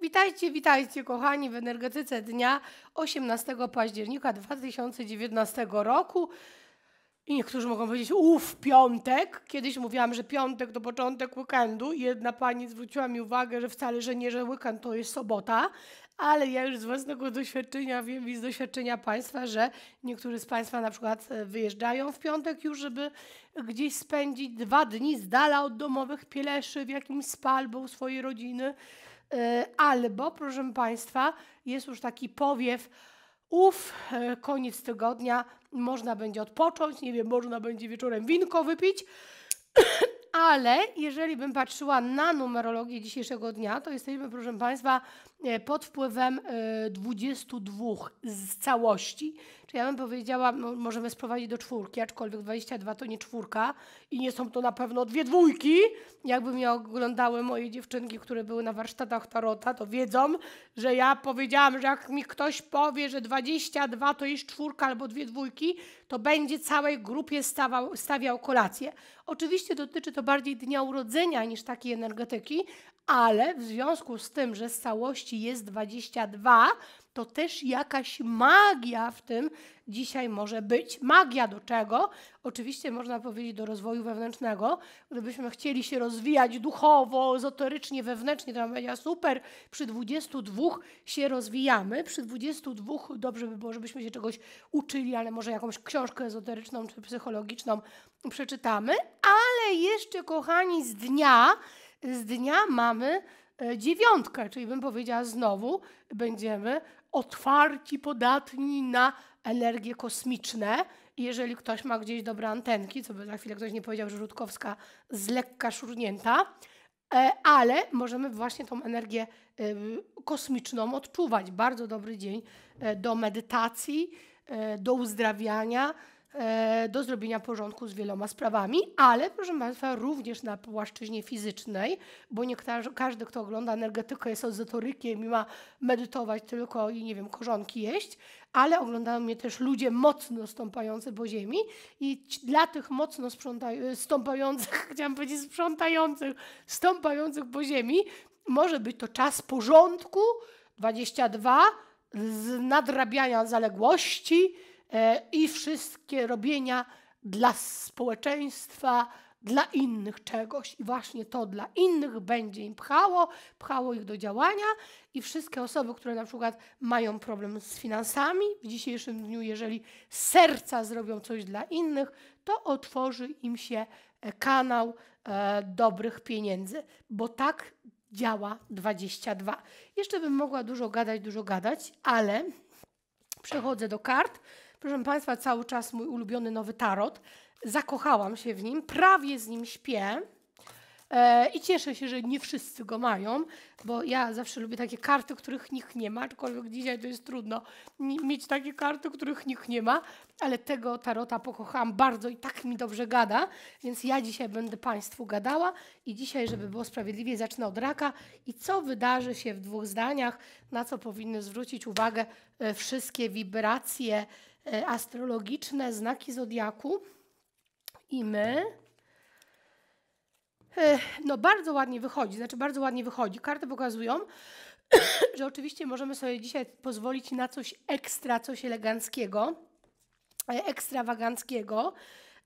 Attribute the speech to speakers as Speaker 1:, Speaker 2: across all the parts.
Speaker 1: Witajcie, witajcie kochani w energetyce dnia 18 października 2019 roku. I niektórzy mogą powiedzieć, uff, piątek. Kiedyś mówiłam, że piątek to początek weekendu. Jedna pani zwróciła mi uwagę, że wcale, że nie, że weekend to jest sobota, ale ja już z własnego doświadczenia wiem i z doświadczenia Państwa, że niektórzy z Państwa na przykład e, wyjeżdżają w piątek już, żeby gdzieś spędzić dwa dni z dala od domowych pieleszy w jakimś spa albo u swojej rodziny. E, albo, proszę Państwa, jest już taki powiew, Uf, e, koniec tygodnia, można będzie odpocząć, nie wiem, można będzie wieczorem winko wypić, ale jeżeli bym patrzyła na numerologię dzisiejszego dnia, to jesteśmy, proszę Państwa, E, pod wpływem 22 e, z całości. Czyli ja bym powiedziała, możemy sprowadzić do czwórki, aczkolwiek 22 to nie czwórka i nie są to na pewno dwie dwójki. Jakby mnie oglądały moje dziewczynki, które były na warsztatach Tarota, to wiedzą, że ja powiedziałam, że jak mi ktoś powie, że 22 to jest czwórka albo dwie dwójki, to będzie całej grupie stawał, stawiał kolację. Oczywiście dotyczy to bardziej dnia urodzenia niż takiej energetyki, ale w związku z tym, że z całości jest 22, to też jakaś magia w tym dzisiaj może być. Magia do czego? Oczywiście można powiedzieć do rozwoju wewnętrznego. Gdybyśmy chcieli się rozwijać duchowo, ezoterycznie, wewnętrznie, to bym powiedziała super. Przy 22 się rozwijamy. Przy 22 dobrze by było, żebyśmy się czegoś uczyli, ale może jakąś książkę ezoteryczną czy psychologiczną przeczytamy. Ale jeszcze, kochani, z dnia z dnia mamy e, dziewiątkę, czyli bym powiedziała znowu, będziemy otwarci, podatni na energie kosmiczne. jeżeli ktoś ma gdzieś dobre antenki, co by za chwilę ktoś nie powiedział, że Rutkowska z lekka szurnięta, e, ale możemy właśnie tą energię e, kosmiczną odczuwać. Bardzo dobry dzień do medytacji, do uzdrawiania, E, do zrobienia porządku z wieloma sprawami, ale proszę Państwa, również na płaszczyźnie fizycznej, bo nie każdy, kto ogląda energetykę, jest ezotorykiem i ma medytować tylko i nie wiem, korzonki jeść, ale oglądają mnie też ludzie mocno stąpający po ziemi i dla tych mocno e, stąpających, chciałam powiedzieć sprzątających, stąpających po ziemi, może być to czas porządku 22, z nadrabiania zaległości, E, i wszystkie robienia dla społeczeństwa, dla innych czegoś i właśnie to dla innych będzie im pchało, pchało ich do działania i wszystkie osoby, które na przykład mają problem z finansami w dzisiejszym dniu, jeżeli serca zrobią coś dla innych, to otworzy im się e, kanał e, dobrych pieniędzy, bo tak działa 22. Jeszcze bym mogła dużo gadać, dużo gadać, ale przechodzę do kart. Proszę Państwa, cały czas mój ulubiony nowy tarot. Zakochałam się w nim, prawie z nim śpię. E, I cieszę się, że nie wszyscy go mają, bo ja zawsze lubię takie karty, których nikt nie ma, aczkolwiek dzisiaj to jest trudno mieć takie karty, których nikt nie ma, ale tego tarota pokochałam bardzo i tak mi dobrze gada, więc ja dzisiaj będę Państwu gadała i dzisiaj, żeby było sprawiedliwie, zacznę od raka i co wydarzy się w dwóch zdaniach, na co powinny zwrócić uwagę e, wszystkie wibracje, E, astrologiczne znaki zodiaku i my. E, no, bardzo ładnie wychodzi, znaczy bardzo ładnie wychodzi. Karty pokazują, że oczywiście możemy sobie dzisiaj pozwolić na coś ekstra, coś eleganckiego, e, ekstrawaganckiego,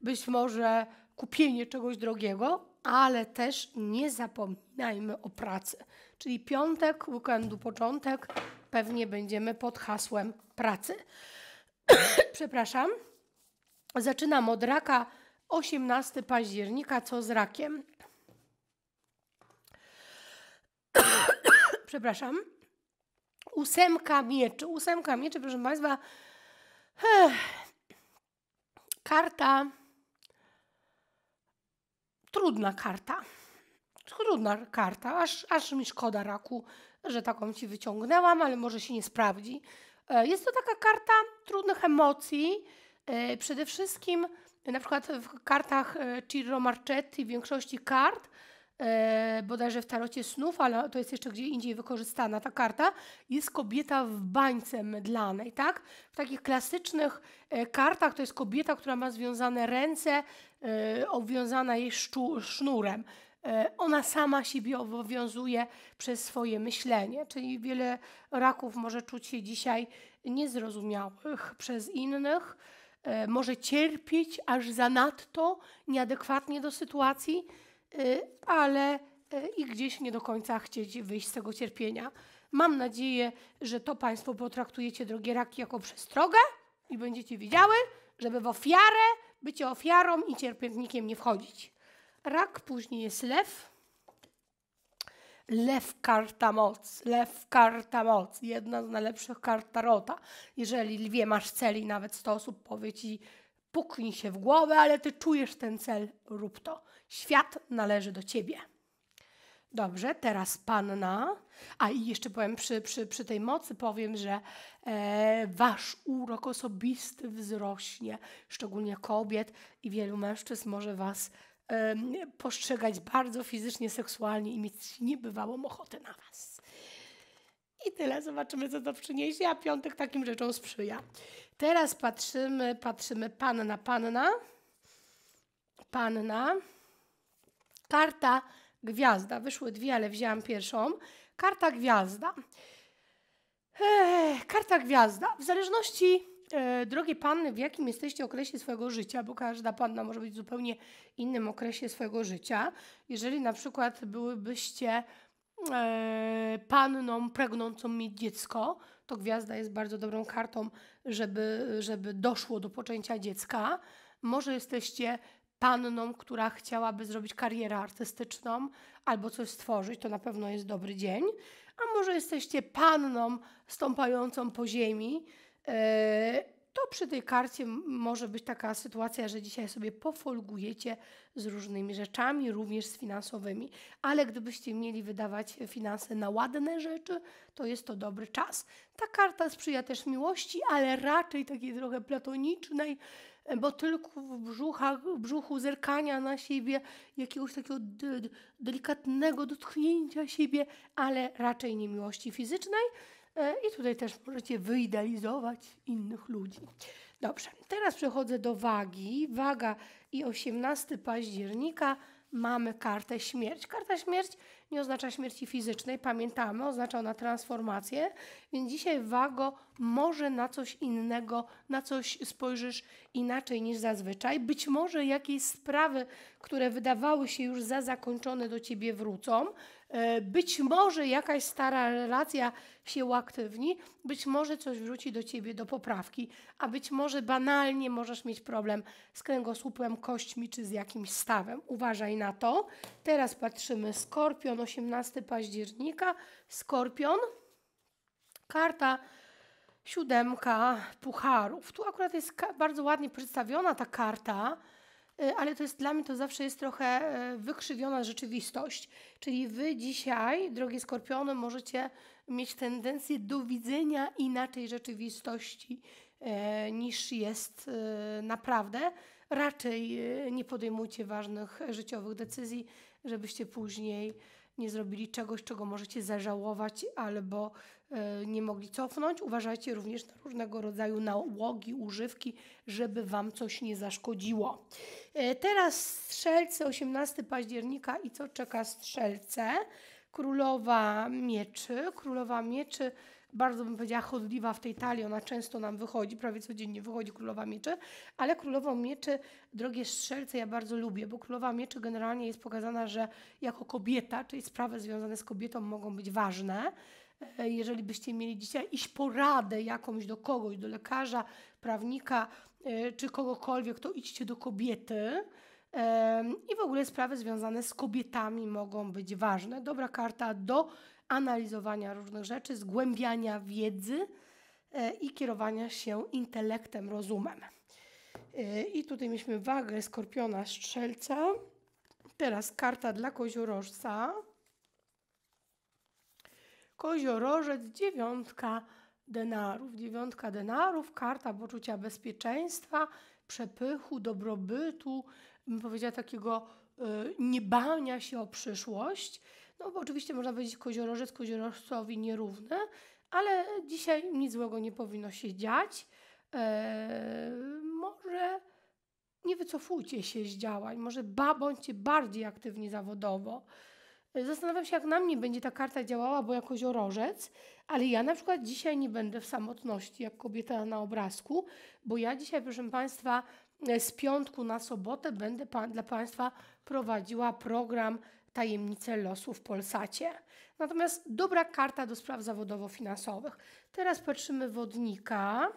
Speaker 1: być może kupienie czegoś drogiego, ale też nie zapominajmy o pracy. Czyli piątek, weekendu, początek, pewnie będziemy pod hasłem pracy. przepraszam, zaczynam od raka 18 października, co z rakiem. przepraszam. Ósemka mieczy. Ósemka mieczy, proszę Państwa. Karta. Trudna karta. Trudna karta. Aż, aż mi szkoda raku, że taką ci wyciągnęłam, ale może się nie sprawdzi. E, jest to taka karta trudnych emocji, e, przede wszystkim na przykład w kartach e, Cirro Marchetti, w większości kart, bodajże w tarocie snów, ale to jest jeszcze gdzie indziej wykorzystana ta karta, jest kobieta w bańce mydlanej, tak? W takich klasycznych kartach to jest kobieta, która ma związane ręce, obwiązana jej sznurem. E, ona sama siebie obowiązuje przez swoje myślenie, czyli wiele raków może czuć się dzisiaj niezrozumiałych przez innych, e, może cierpieć aż zanadto, nieadekwatnie do sytuacji, e, ale i gdzieś nie do końca chcieć wyjść z tego cierpienia. Mam nadzieję, że to Państwo potraktujecie, drogie raki, jako przestrogę i będziecie wiedziały, żeby w ofiarę, bycie ofiarą i cierpiętnikiem nie wchodzić rak, później jest lew. Lew karta moc, lew karta moc, jedna z najlepszych kart tarota. Jeżeli lwie masz cel i nawet 100 osób powie ci, puknij się w głowę, ale ty czujesz ten cel, rób to. Świat należy do ciebie. Dobrze, teraz panna. A i jeszcze powiem przy, przy, przy tej mocy powiem, że e, wasz urok osobisty wzrośnie, szczególnie kobiet i wielu mężczyzn może was postrzegać bardzo fizycznie, seksualnie i mieć niebywałą ochotę na Was. I tyle, zobaczymy co to przyniesie, a piątek takim rzeczom sprzyja. Teraz patrzymy, patrzymy panna, panna, panna, karta gwiazda. Wyszły dwie, ale wzięłam pierwszą. Karta gwiazda. karta gwiazda. W zależności E, drogie panny, w jakim jesteście okresie swojego życia, bo każda panna może być w zupełnie innym okresie swojego życia. Jeżeli na przykład byłybyście e, panną pragnącą mieć dziecko, to gwiazda jest bardzo dobrą kartą, żeby, żeby doszło do poczęcia dziecka. Może jesteście panną, która chciałaby zrobić karierę artystyczną albo coś stworzyć, to na pewno jest dobry dzień. A może jesteście panną stąpającą po ziemi, to przy tej karcie może być taka sytuacja, że dzisiaj sobie pofolgujecie z różnymi rzeczami, również z finansowymi, ale gdybyście mieli wydawać finanse na ładne rzeczy, to jest to dobry czas. Ta karta sprzyja też miłości, ale raczej takiej trochę platonicznej, bo w, brzuchach, w brzuchu, zerkania na siebie, jakiegoś takiego delikatnego dotknięcia siebie, ale raczej nie miłości fizycznej. E, I tutaj też możecie wyidealizować innych ludzi. Dobrze, teraz przechodzę do wagi. Waga i 18 października mamy kartę śmierć. Karta śmierć nie oznacza śmierci fizycznej, pamiętamy, oznacza ona transformację, więc dzisiaj wago może na coś innego, na coś spojrzysz inaczej niż zazwyczaj. Być może jakieś sprawy, które wydawały się już za zakończone do ciebie wrócą, e, być może jakaś stara relacja się uaktywni, być może coś wróci do ciebie do poprawki, a być może banalnie możesz mieć problem z kręgosłupem, kośćmi czy z jakimś stawem. Uważaj na to. Teraz patrzymy skorpion Skorpion 18 października, Skorpion, karta siódemka pucharów. Tu akurat jest bardzo ładnie przedstawiona ta karta, y, ale to jest dla mnie to zawsze jest trochę y, wykrzywiona rzeczywistość. Czyli wy dzisiaj, drogie skorpiony, możecie mieć tendencję do widzenia inaczej rzeczywistości y, niż jest naprawdę. Raczej nie podejmujcie ważnych życiowych decyzji, żebyście później nie zrobili czegoś, czego możecie zażałować albo e, nie mogli cofnąć. Uważajcie również na różnego rodzaju nałogi, używki, żeby Wam coś nie zaszkodziło. E, teraz strzelce 18 października i co czeka strzelce? Królowa mieczy. Królowa mieczy bardzo bym powiedziała chodliwa w tej talii, ona często nam wychodzi, prawie codziennie wychodzi Królowa Mieczy, ale Królową Mieczy, drogie strzelce, ja bardzo lubię, bo Królowa Mieczy generalnie jest pokazana, że jako kobieta, czyli sprawy związane z kobietą mogą być ważne, e, jeżeli byście mieli dzisiaj iść poradę jakąś do kogoś, do lekarza, prawnika e, czy kogokolwiek, to idźcie do kobiety. E, I w ogóle sprawy związane z kobietami mogą być ważne. Dobra karta do analizowania różnych rzeczy, zgłębiania wiedzy e, i kierowania się intelektem, rozumem. E, I tutaj mieliśmy wagę skorpiona strzelca. Teraz karta dla koziorożca. Koziorożec, dziewiątka denarów. Dziewiątka denarów, karta poczucia bezpieczeństwa, przepychu, dobrobytu, bym powiedziała takiego y, niebania się o przyszłość. No bo oczywiście można powiedzieć koziorożec koziorożcowi nierówny, ale dzisiaj nic złego nie powinno się dziać. Eee, może nie wycofujcie się z działań, może ba, bądźcie bardziej aktywni zawodowo. E, zastanawiam się, jak na mnie będzie ta karta działała, bo jako koziorożec ale ja na przykład dzisiaj nie będę w samotności, jak kobieta na obrazku, bo ja dzisiaj, proszę Państwa, e, z piątku na sobotę będę pa- dla Państwa prowadziła program tajemnice losu w Polsacie. Natomiast dobra karta do spraw zawodowo-finansowych. Teraz patrzymy wodnika.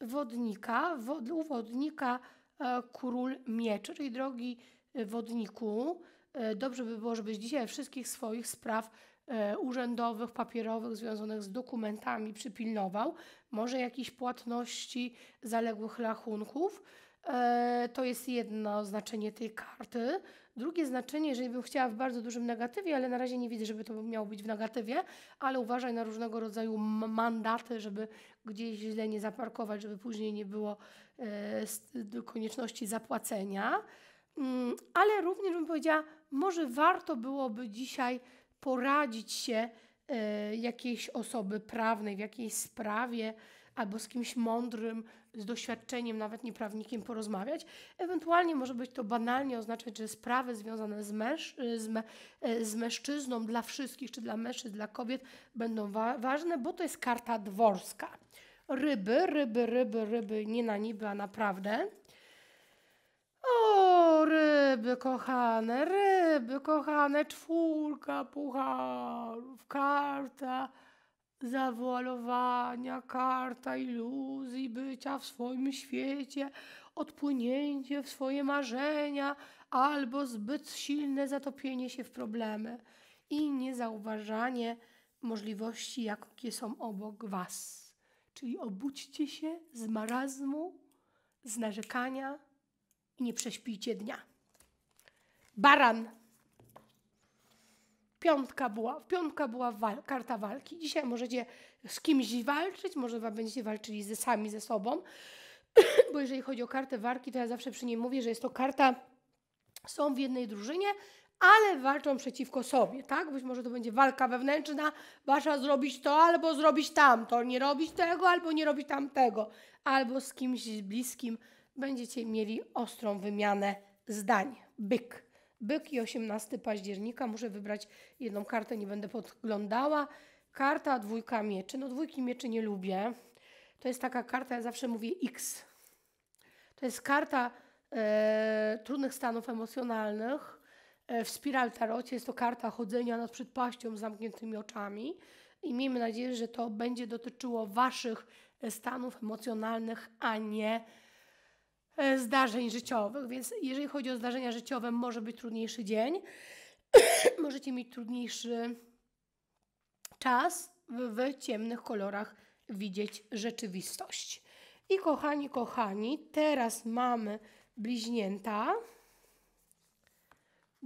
Speaker 1: Wodnika, wod, u wodnika e, król mieczy, czyli drogi e, wodniku, e, dobrze by było, żebyś dzisiaj wszystkich swoich spraw e, urzędowych, papierowych, związanych z dokumentami przypilnował. Może jakieś płatności zaległych rachunków. E, to jest jedno znaczenie tej karty. Drugie znaczenie, jeżeli bym chciała w bardzo dużym negatywie, ale na razie nie widzę, żeby to miało być w negatywie, ale uważaj na różnego rodzaju mandaty, żeby gdzieś źle nie zaparkować, żeby później nie było e, konieczności zapłacenia. Mm, ale również bym powiedziała, może warto byłoby dzisiaj poradzić się e, jakiejś osoby prawnej w jakiejś sprawie, albo z kimś mądrym, z doświadczeniem, nawet nie prawnikiem porozmawiać. Ewentualnie może być to banalnie oznaczać, że sprawy związane z, męż, z, e, z mężczyzną dla wszystkich, czy dla mężczyzn, dla kobiet będą wa ważne, bo to jest karta dworska. Ryby, ryby, ryby, ryby, nie na niby, a naprawdę. O, ryby kochane, ryby kochane, czwórka pucharów, karta zawoalowania, karta iluzji, bycia w swoim świecie, odpłynięcie w swoje marzenia albo zbyt silne zatopienie się w problemy i niezauważanie możliwości, jakie są obok Was. Czyli obudźcie się z marazmu, z narzekania i nie prześpijcie dnia. Baran! piątka była, piątka była wal, karta walki. Dzisiaj możecie z kimś walczyć, może będziecie walczyli ze, sami ze sobą, bo jeżeli chodzi o kartę walki, to ja zawsze przy niej mówię, że jest to karta, są w jednej drużynie, ale walczą przeciwko sobie, tak? Być może to będzie walka wewnętrzna, wasza zrobić to albo zrobić tamto, nie robić tego albo nie robić tamtego, albo z kimś bliskim będziecie mieli ostrą wymianę zdań. Byk. Byk i 18 października. Muszę wybrać jedną kartę, nie będę podglądała. Karta dwójka mieczy. No dwójki mieczy nie lubię. To jest taka karta, ja zawsze mówię X. To jest karta e, trudnych stanów emocjonalnych. E, w spiral tarocie jest to karta chodzenia nad przedpaścią z zamkniętymi oczami. I miejmy nadzieję, że to będzie dotyczyło Waszych e, stanów emocjonalnych, a nie E, zdarzeń życiowych, więc jeżeli chodzi o zdarzenia życiowe, może być trudniejszy dzień, możecie mieć trudniejszy czas w, w ciemnych kolorach widzieć rzeczywistość. I kochani, kochani, teraz mamy bliźnięta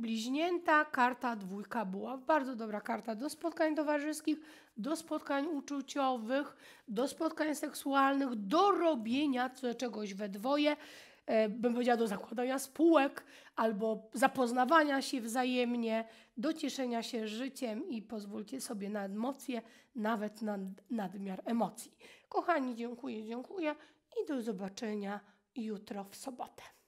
Speaker 1: bliźnięta, karta dwójka była bardzo dobra karta do spotkań towarzyskich, do spotkań uczuciowych, do spotkań seksualnych, do robienia czegoś we dwoje, e, bym powiedziała do zakładania spółek albo zapoznawania się wzajemnie, do cieszenia się życiem i pozwólcie sobie na emocje, nawet na nadmiar emocji. Kochani, dziękuję, dziękuję i do zobaczenia jutro w sobotę.